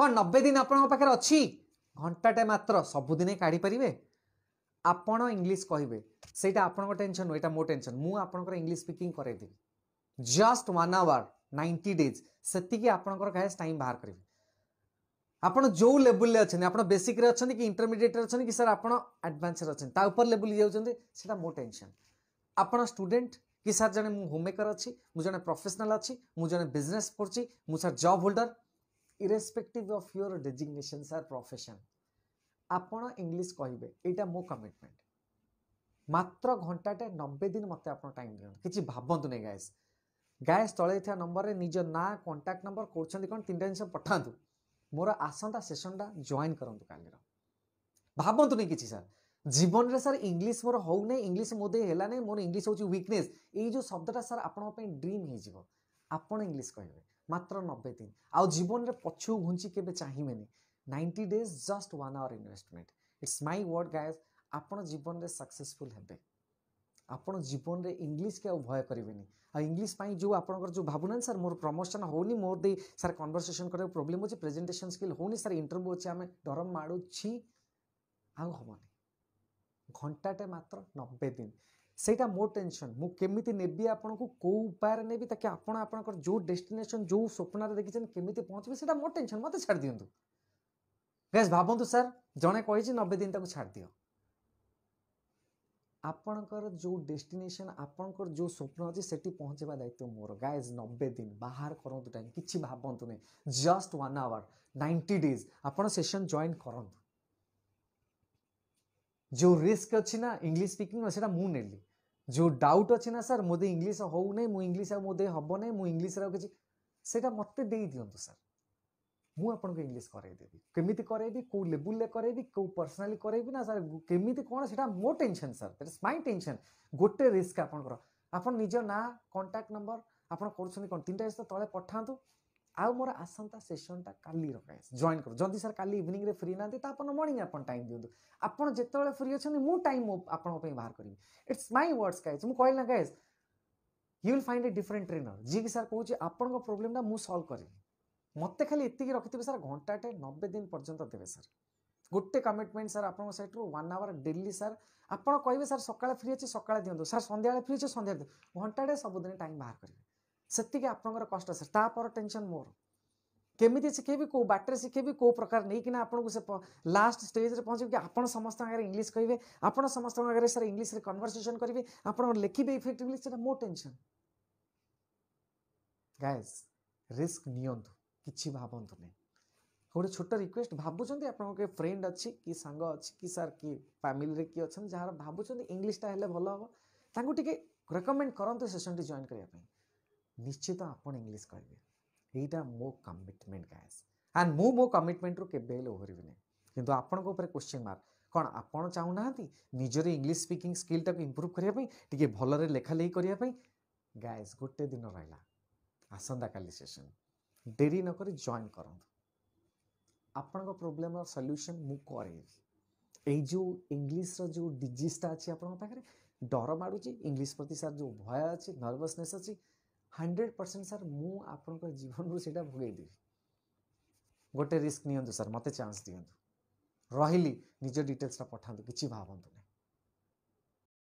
କ'ଣ ନବେ ଦିନ ଆପଣଙ୍କ ପାଖରେ ଅଛି ଘଣ୍ଟାଟେ ମାତ୍ର ସବୁଦିନେ କାଢ଼ିପାରିବେ ଆପଣ ଇଂଲିଶ କହିବେ ସେଇଟା ଆପଣଙ୍କ ଟେନସନ୍ ନୁହେଁ ଏଇଟା ମୋ ଟେନସନ୍ ମୁଁ ଆପଣଙ୍କର ଇଂଲିଶ ସ୍ପିକିଂ କରାଇଦେବି just one hour ninety days ସେତିକି ଆପଣଙ୍କର ଖାସ୍ ଟାଇମ୍ ବାହାର କରିବେ ଆପଣ ଯେଉଁ ଲେବୁଲରେ ଅଛନ୍ତି ଆପଣ ବେସିକ୍ରେ ଅଛନ୍ତି କି ଇଣ୍ଟରମିଡ଼ିଏଟ୍ରେ ଅଛନ୍ତି କି ସାର୍ ଆପଣ ଆଡ଼ଭାନ୍ସରେ ଅଛନ୍ତି ତା ଉପରେ ଲେବୁଲ ଯାଉଛନ୍ତି ସେଇଟା ମୋ ଟେନସନ୍ ଆପଣ ଷ୍ଟୁଡେଣ୍ଟ କି ସାର୍ ଜଣେ ମୁଁ ହୋମ୍ ଅଛି ମୁଁ ଜଣେ ପ୍ରଫେସନାଲ୍ ଅଛି ମୁଁ ଜଣେ ବିଜନେସ୍ କରୁଛି ମୁଁ sir job holder irrespective of your designation sir profession ଆପଣ ଇଂଲିଶ କହିବେ ଏଇଟା ମୋ କମିଟମେଣ୍ଟ ମାତ୍ର ଘଣ୍ଟାଟେ ନବେ ଦିନ ମୋତେ ଆପଣ ଟାଇମ୍ ଦିଅନ୍ତୁ କିଛି ଭାବନ୍ତୁ ନାହିଁ ଗାଏସ୍ ଗାଏସ୍ ତଳେ ଥିବା ନମ୍ବରରେ ନିଜ ନାଁ କଣ୍ଟାକ୍ଟ ନମ୍ବର କରୁଛନ୍ତି କ'ଣ ତିନିଟା ଜିନିଷ ପଠାନ୍ତୁ ମୋର ଆସନ୍ତା ସେସନ୍ଟା ଜଏନ୍ କରନ୍ତୁ କାଲିର ଭାବନ୍ତୁନି କିଛି ସାର୍ ଜୀବନରେ ସାର୍ ଇଂଲିଶ ମୋର ହେଉନାହିଁ ଇଂଲିଶ ମୋ ଦେଇ ହେଲା ନାହିଁ ମୋର ଇଂଲିଶ ହେଉଛି ୱିକନେସ୍ ଏଇ ଯେଉଁ ଶବ୍ଦଟା ସାର୍ ଆପଣଙ୍କ ପାଇଁ ଡ୍ରିମ୍ ହେଇଯିବ ଆପଣ ଇଂଲିଶ କହିବେ ମାତ୍ର ନବେ ଦିନ ଆଉ ଜୀବନରେ ପଛକୁ ଘୁଞ୍ଚି କେବେ ଚାହିଁବେନି ninety days just one hour investment it's my word guys ଆପଣ ଜୀବନରେ ସକ୍ସେସଫୁଲ୍ ହେବେ ଆପଣ ଜୀବନରେ ଇଂଲିଶକୁ ଆଉ ଭୟ କରିବେନି ଆଉ ଇଂଲିଶ ପାଇଁ ଯେଉଁ ଆପଣଙ୍କର ଯେଉଁ ଭାବୁନାହାନ୍ତି ସାର୍ ମୋର ପ୍ରମୋସନ୍ ହେଉନି ମୋର ଦେଇ ସାର୍ କନଭରସେସନ୍ କରିବାକୁ ପ୍ରୋବ୍ଲେମ୍ ଅଛି ପ୍ରେଜେଣ୍ଟେସନ୍ ସ୍କିଲ୍ ହେଉନି ସାର୍ ଇଣ୍ଟରଭ୍ୟୁ ଅଛି ଆମେ ଡର ମାଡ଼ୁଛି ଆଉ ହେବନି ଘଣ୍ଟାଟେ ମାତ୍ର ନବେ ଦିନ ସେଇଟା ମୋ ଟେନସନ୍ ମୁଁ କେମିତି ନେବି ଆପଣଙ୍କୁ କେଉଁ ଉପାୟରେ ନେବି ତାକି ଆପଣ ଆପଣଙ୍କର ଯେଉଁ ଡେଷ୍ଟିନେସନ୍ ଯେଉଁ ସ୍ୱପ୍ନରେ ଦେଖିଛନ୍ତି କେମିତି ପହଞ୍ଚିବେ ସେଇଟା ମୋ ଟେନସନ୍ ମୋତେ ଛାଡ଼ି ଦିଅନ୍ତୁ ଗ୍ୟାସ୍ ଭାବନ୍ତୁ ସାର୍ ଜଣେ କହିଛି ନବେ ଦିନ ତାକୁ ଛାଡ଼ି ଦିଅ ଆପଣଙ୍କର ଯେଉଁ ଡେଷ୍ଟିନେସନ୍ ଆପଣଙ୍କର ଯେଉଁ ସ୍ୱପ୍ନ ଅଛି ସେଠି ପହଞ୍ଚିବା ଦାୟିତ୍ୱ ମୋର ଗାଏଜ୍ ନବେ ଦିନ ବାହାର କରନ୍ତୁ ଟାଇମ୍ କିଛି ଭାବନ୍ତୁନି just one hour ninety days ଆପଣ ସେସନ୍ ଜଏନ୍ କରନ୍ତୁ ଯେଉଁ ରିସ୍କ ଅଛି ନା ଇଂଲିଶ ସ୍ପିକିଂ ସେଟା ମୁଁ ନେଲି जो डाउट अच्छे ना सर मोदे इंग्लिश हूँ ना मोदे हम ना मु इंग्लिश किसी मत दे दिंतु तो सर मुझे इंग्लीश करेदेवी केमी करेबी कौ लेवल करेबी कौ पर्सनाली करेबी ना सर केमी कौन से मो tension sir that is my tension गोटे रिस्क आपंकर आप निज ना कंटाक्ट नंबर आप कर तीन तले पठातु ଆଉ ମୋର ଆସନ୍ତା ସେସନ୍ଟା କାଲି ରଖାଏ ଜଏନ୍ କର ଯଦି ସାର୍ କାଲି ଇଭିନିଂରେ ଫ୍ରି ନାହାନ୍ତି ତ ଆପଣ ମର୍ଣ୍ଣିଂ ଆପଣ ଟାଇମ୍ ଦିଅନ୍ତୁ ଆପଣ ଯେତେବେଳେ ଫ୍ରି ଅଛନ୍ତି ମୁଁ ଟାଇମ୍ ମୋ ଆପଣଙ୍କ ପାଇଁ ବାହାର କରିବି ଇଟ୍ସ ମାଇ ୱାର୍ଡ଼ସ୍ ଗାଇଜ୍ ମୁଁ କହିଲି ନା guys you will find a different trainer ଯିଏକି ସାର୍ କହୁଛି ଆପଣଙ୍କ ପ୍ରୋବ୍ଲେମ୍ଟା ମୁଁ ସଲ୍ଭ କରିବି ମୋତେ ଖାଲି ଏତିକି ରଖିଥିବେ ସାର୍ ଘଣ୍ଟାଟେ ନବେ ଦିନ ପର୍ଯ୍ୟନ୍ତ ଦେବେ ସାର୍ ଗୋଟେ କମିଟମେଣ୍ଟ ସାର୍ ଆପଣଙ୍କ ସାଇଡ଼ରୁ ୱାନ୍ ଆୱାର୍ ଡେଲି ସାର୍ ଆପଣ କହିବେ ସାର୍ ସକାଳେ ଫ୍ରି ଅଛି ସକାଳେ ଦିଅନ୍ତୁ ସାର୍ ସନ୍ଧ୍ୟାବେଳେ ଫ୍ରି ଅଛି ସନ୍ଧ୍ୟାରେ ଦିଅନ୍ତୁ ଘଣ୍ଟାଟେ ସବୁଦିନ ଟାଇମ୍ ବାହାର କରିବେ सेक आपर कष्ट सर तापर टेनसन मोर केमी शिखेबि कौ बाटर शिखेबी कौ प्रकार नहीं आपको से लास्ट स्टेज में पहुंचे कि आपड़ समस्त आगे इंग्लीश कहे आपत समस्त आगे सर इंग्लीश में कनवरसेसन करेंगे आप लिखे इफेक्टिवली सर मो टेनसन गायज रिस्क नि भावतु नहीं गोटे छोट रिक्वेस्ट भावुंत फ्रेंड अच्छी कि सांग अच्छी कि सर कि फैमिली किए अच्छे जहाँ भावुंत इंग्लीशा भल हम ताकि रेकमेंड करते सेसन टी जॉन करने ନିଶ୍ଚିତ ଆପଣ ଇଂଲିଶ କହିବେ ଏଇଟା ମୋ କମିଟମେଣ୍ଟ ଗାଏସ୍ ଆଣ୍ଡ ମୁଁ ମୋ କମିଟମେଣ୍ଟରୁ କେବେ ହେଲେ ଓହରିବି ନାହିଁ କିନ୍ତୁ ଆପଣଙ୍କ ଉପରେ କ୍ୱେଶ୍ଚିନ୍ ମାର୍କ କ'ଣ ଆପଣ ଚାହୁଁନାହାନ୍ତି ନିଜର ଇଂଲିଶ ସ୍ପିକିଂ ସ୍କିଲ୍ଟାକୁ ଇମ୍ପ୍ରୁଭ୍ କରିବା ପାଇଁ ଟିକେ ଭଲରେ ଲେଖାଲେଖି କରିବା ପାଇଁ ଗାଏସ୍ ଗୋଟେ ଦିନ ରହିଲା ଆସନ୍ତାକାଲି ସେସନ୍ ଡେରି ନକରି ଜଏନ୍ କରନ୍ତୁ ଆପଣଙ୍କ ପ୍ରୋବ୍ଲେମ୍ର ସଲ୍ୟୁସନ୍ ମୁଁ କରେଇବି ଏଇ ଯେଉଁ ଇଂଲିଶର ଯେଉଁ ଡିଜିଜ୍ଟା ଅଛି ଆପଣଙ୍କ ପାଖରେ ଡର ମାଡ଼ୁଛି ଇଂଲିଶ ପ୍ରତି ସାର୍ ଯେଉଁ ଭୟ ଅଛି ନର୍ଭସନେସ୍ ଅଛି ହଣ୍ଡ୍ରେଡ଼ ପରସେଣ୍ଟ ସାର୍ ମୁଁ ଆପଣଙ୍କ ଜୀବନରୁ ସେଇଟା ଭୋଗେଇଦେବି ଗୋଟେ ରିସ୍କ ନିଅନ୍ତୁ ସାର୍ ମୋତେ ଚାନ୍ସ ଦିଅନ୍ତୁ ରହିଲି ନିଜ ଡିଟେଲ୍ସଟା ପଠାନ୍ତୁ କିଛି ଭାବନ୍ତୁ ନାହିଁ